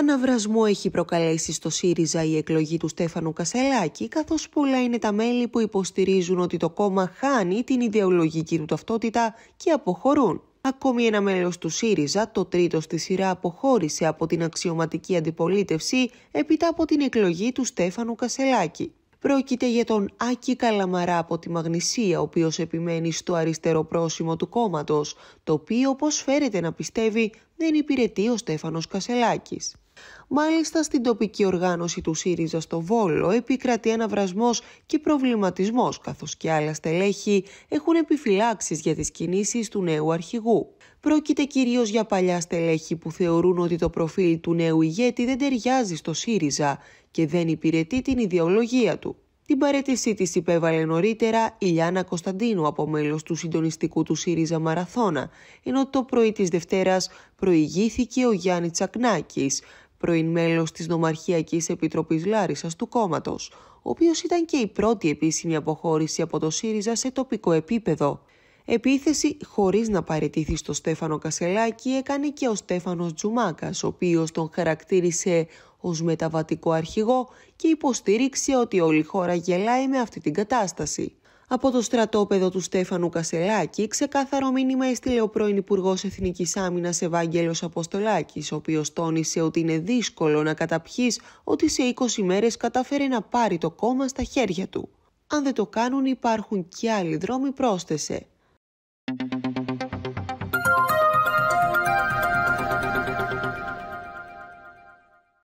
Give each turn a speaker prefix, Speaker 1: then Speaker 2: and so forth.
Speaker 1: Αναβρασμό έχει προκαλέσει στο ΣΥΡΙΖΑ η εκλογή του Στέφανου Κασελάκη, καθώς πολλά είναι τα μέλη που υποστηρίζουν ότι το κόμμα χάνει την ιδεολογική του ταυτότητα και αποχωρούν. Ακόμη ένα μέλος του ΣΥΡΙΖΑ, το τρίτο στη σειρά, αποχώρησε από την αξιωματική αντιπολίτευση έπειτα από την εκλογή του Στέφανου Κασελάκη. Πρόκειται για τον Άκη Καλαμαρά από τη Μαγνησία, ο οποίος επιμένει στο αριστερό πρόσημο του κόμματος, το οποίο, όπως φέρεται να πιστεύει, δεν υπηρετεί ο Στέφανος Κασελάκης. Μάλιστα στην τοπική οργάνωση του ΣΥΡΙΖΑ στο Βόλο επικρατεί ένα βρασμός και προβληματισμός, καθώς και άλλα στελέχη έχουν επιφυλάξεις για τις κινήσεις του νέου αρχηγού. Πρόκειται κυρίως για παλιά στελέχη που θεωρούν ότι το προφίλ του νέου ηγέτη δεν ταιριάζει στο ΣΥΡΙΖΑ και δεν υπηρετεί την ιδεολογία του. Την παρέτησή της υπέβαλε νωρίτερα η Λιάνα Κωνσταντίνου από μέλος του συντονιστικού του ΣΥΡΙΖΑ Μαραθώνα, ενώ το πρωί της Δευτέρας προηγήθηκε ο Γιάννης Τσακνάκης, πρώην μέλος της Νομαρχιακής Επιτροπής Λάρισας του κόμματος, ο οποίος ήταν και η πρώτη επίσημη αποχώρηση από το ΣΥΡΙΖΑ σε τοπικό επίπεδο. Επίθεση χωρίς να παραιτηθεί στο Στέφανο Κασελάκη έκανε και ο Στέφανος Τζουμάκας, ο οποίος τον χαρακτήρισε ως μεταβατικό αρχηγό και υποστήριξε ότι όλη η χώρα γελάει με αυτή την κατάσταση. Από το στρατόπεδο του Στέφανου Κασελάκη, ξεκάθαρο μήνυμα έστειλε ο πρώην Υπουργός Εθνικής Άμυνας Ευάγγελος Αποστολάκης, ο οποίος τόνισε ότι είναι δύσκολο να καταπιείς ότι σε 20 μέρες κατάφερε να πάρει το κόμμα στα χέρια του. Αν δεν το κάνουν, υπάρχουν και άλλοι δρόμοι, πρόσθεσε.